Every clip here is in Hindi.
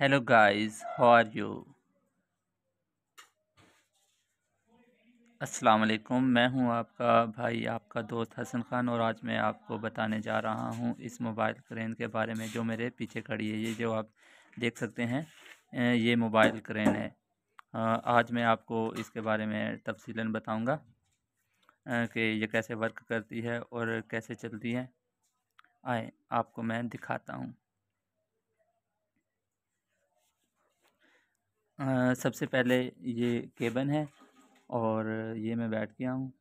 hello guys how are you अस्सलाम वालेकुम मैं हूं आपका भाई आपका दोस्त हसन खान और आज मैं आपको बताने जा रहा हूं इस मोबाइल क्रेन के बारे में जो मेरे पीछे खड़ी है ये जो आप देख सकते हैं ये मोबाइल क्रेन है आज मैं आपको इसके बारे में तफसीला बताऊंगा कि ये कैसे वर्क करती है और कैसे चलती है आए आपको मैं दिखाता हूँ सबसे पहले ये केबन है और ये मैं बैठ गया हूँ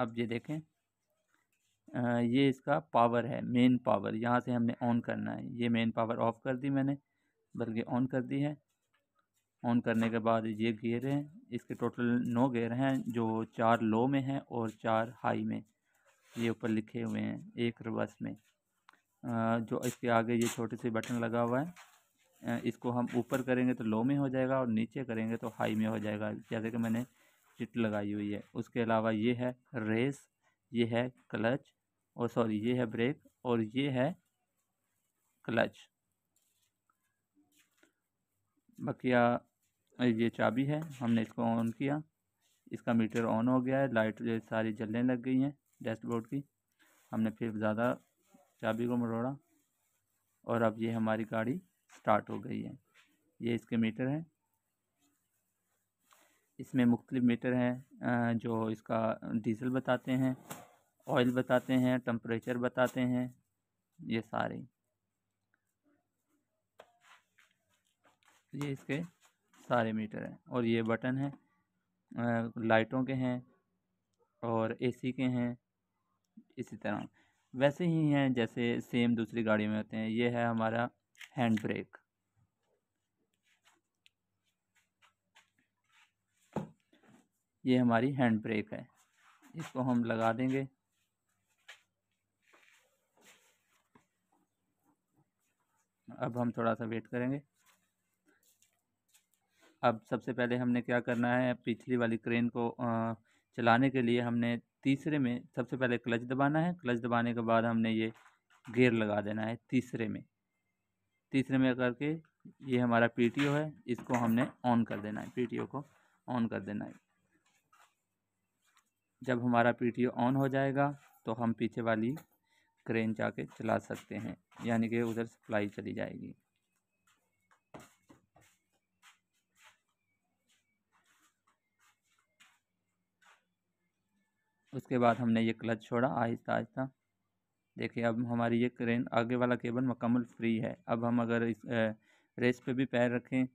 अब ये देखें आ, ये इसका पावर है मेन पावर यहाँ से हमने ऑन करना है ये मेन पावर ऑफ़ कर दी मैंने बल्कि ऑन कर दी है ऑन करने के बाद ये गियर हैं इसके टोटल नौ गियर हैं जो चार लो में हैं और चार हाई में ये ऊपर लिखे हुए हैं एक रिवर्स में आ, जो इसके आगे ये छोटे से बटन लगा हुआ है इसको हम ऊपर करेंगे तो लो में हो जाएगा और नीचे करेंगे तो हाई में हो जाएगा जैसे कि मैंने चिट लगाई हुई है उसके अलावा ये है रेस ये है क्लच और सॉरी ये है ब्रेक और ये है क्लच बकिया ये चाबी है हमने इसको ऑन किया इसका मीटर ऑन हो गया है लाइट जो सारी जलने लग गई हैं डैशबोर्ड की हमने फिर ज़्यादा चाबी को मरोड़ा और अब ये हमारी गाड़ी स्टार्ट हो गई है ये इसके मीटर हैं इसमें मुख्तलिफ मीटर हैं जो इसका डीज़ल बताते हैं ऑयल बताते हैं टम्परेचर बताते हैं ये सारे ये इसके सारे मीटर हैं और ये बटन हैं लाइटों के हैं और एसी के हैं इसी तरह वैसे ही हैं जैसे सेम दूसरी गाड़ी में होते हैं ये है हमारा हैंड ब्रेक ये हमारी हैंड ब्रेक है इसको हम लगा देंगे अब हम थोड़ा सा वेट करेंगे अब सबसे पहले हमने क्या करना है पिछली वाली क्रेन को चलाने के लिए हमने तीसरे में सबसे पहले क्लच दबाना है क्लच दबाने के बाद हमने ये गेयर लगा देना है तीसरे में तीसरे में करके ये हमारा पी है इसको हमने ऑन कर देना है पी को ऑन कर देना है जब हमारा पी ऑन हो जाएगा तो हम पीछे वाली क्रेन जाके चला सकते हैं यानी कि उधर सप्लाई चली जाएगी उसके बाद हमने ये क्लच छोड़ा आहिस्ता आहिस्ता देखिए अब हमारी ये क्रेन आगे वाला केबल मकमल फ्री है अब हम अगर इस रेस पे भी पैर रखें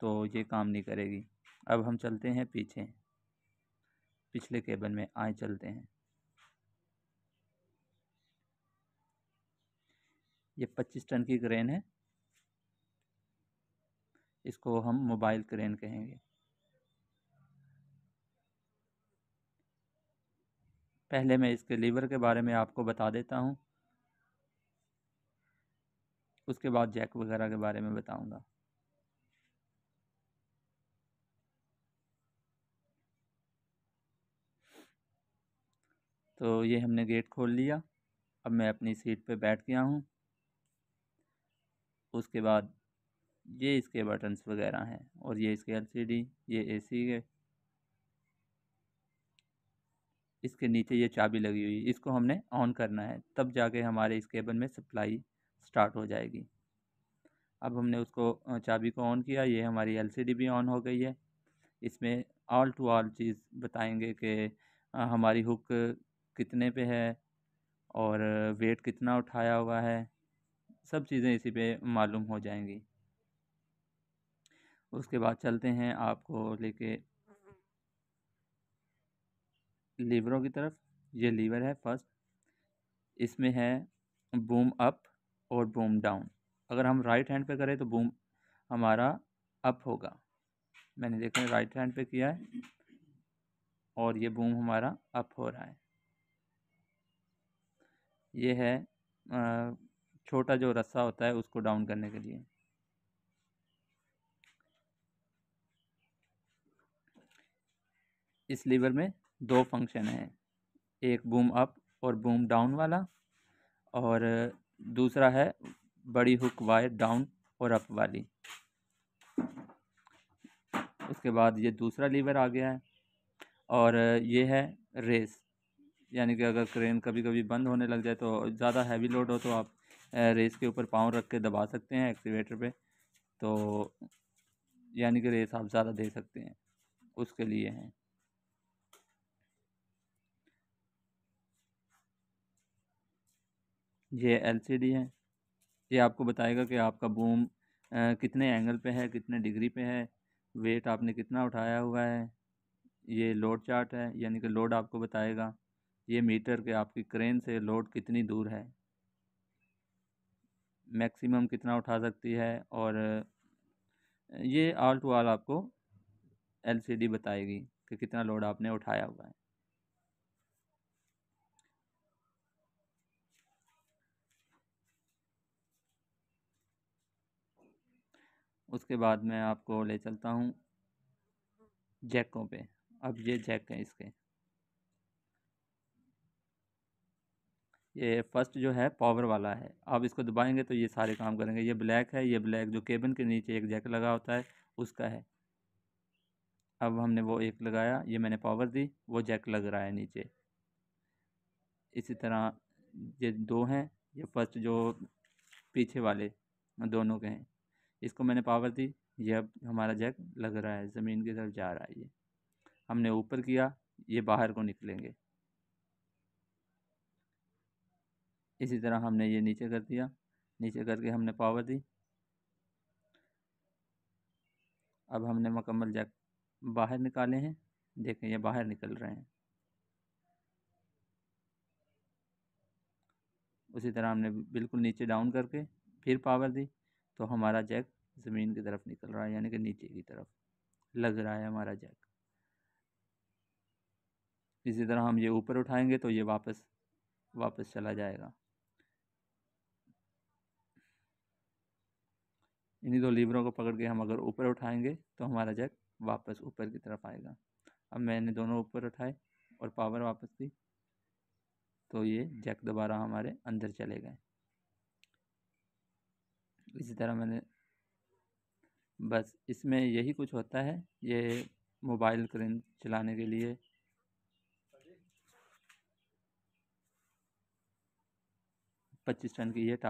तो ये काम नहीं करेगी अब हम चलते हैं पीछे पिछले केबल में आए चलते हैं ये पच्चीस टन की क्रेन है इसको हम मोबाइल क्रेन कहेंगे पहले मैं इसके लीवर के बारे में आपको बता देता हूँ उसके बाद जैक वगैरह के बारे में बताऊँगा तो ये हमने गेट खोल लिया अब मैं अपनी सीट पे बैठ गया हूँ उसके बाद ये इसके बटन्स वगैरह हैं और ये इसके एलसीडी ये एसी के इसके नीचे ये चाबी लगी हुई इसको हमने ऑन करना है तब जाके हमारे इस केबल में सप्लाई स्टार्ट हो जाएगी अब हमने उसको चाबी को ऑन किया ये हमारी एलसीडी भी ऑन हो गई है इसमें ऑल टू ऑल चीज़ बताएंगे कि हमारी हुक कितने पे है और वेट कितना उठाया हुआ है सब चीज़ें इसी पे मालूम हो जाएंगी उसके बाद चलते हैं आपको लेके लीवरों की तरफ ये लीवर है फर्स्ट इसमें है बूम अप और बूम डाउन अगर हम राइट हैंड पे करें तो बूम हमारा अप होगा मैंने देखा राइट हैंड पे किया है और ये बूम हमारा अप हो रहा है ये है छोटा जो रस्सा होता है उसको डाउन करने के लिए इस लीवर में दो फंक्शन हैं एक बूम अप और बूम डाउन वाला और दूसरा है बड़ी हुक वायर डाउन और अप वाली उसके बाद ये दूसरा लीवर आ गया है और ये है रेस यानी कि अगर क्रेन कभी कभी बंद होने लग जाए तो ज़्यादा हैवी लोड हो तो आप रेस के ऊपर पाँव रख के दबा सकते हैं एक्टिवेटर पे तो यानी कि रेस आप ज़्यादा दे सकते हैं उसके लिए हैं ये एलसीडी है ये आपको बताएगा कि आपका बूम कितने एंगल पे है कितने डिग्री पे है वेट आपने कितना उठाया हुआ है ये लोड चार्ट है यानी कि लोड आपको बताएगा ये मीटर के आपकी क्रेन से लोड कितनी दूर है मैक्सिमम कितना उठा सकती है और ये ऑल टू ऑल आपको एलसीडी बताएगी कि कितना लोड आपने उठाया हुआ है उसके बाद मैं आपको ले चलता हूँ जैकों पे अब ये जैक हैं इसके ये फर्स्ट जो है पावर वाला है आप इसको दबाएंगे तो ये सारे काम करेंगे ये ब्लैक है ये ब्लैक जो केबन के नीचे एक जैक लगा होता है उसका है अब हमने वो एक लगाया ये मैंने पावर दी वो जैक लग रहा है नीचे इसी तरह ये दो हैं ये फर्स्ट जो पीछे वाले दोनों के हैं इसको मैंने पावर दी ये अब हमारा जैक लग रहा है ज़मीन की तरफ जा रहा है ये हमने ऊपर किया ये बाहर को निकलेंगे इसी तरह हमने ये नीचे कर दिया नीचे करके हमने पावर दी अब हमने मकम्मल जैक बाहर निकाले हैं देखें ये बाहर निकल रहे हैं उसी तरह हमने बिल्कुल नीचे डाउन करके फिर पावर दी तो हमारा जैक ज़मीन की तरफ निकल रहा है यानी कि नीचे की तरफ लग रहा है हमारा जैक इसी तरह हम ये ऊपर उठाएंगे तो ये वापस वापस चला जाएगा इन्हीं दो लीवरों को पकड़ के हम अगर ऊपर उठाएंगे तो हमारा जैक वापस ऊपर की तरफ आएगा अब मैंने दोनों ऊपर उठाए और पावर वापस दी तो ये जैक दोबारा हमारे अंदर चले गए इसी तरह मैंने बस इसमें यही कुछ होता है ये मोबाइल करंट चलाने के लिए पच्चीस टन की ये टावर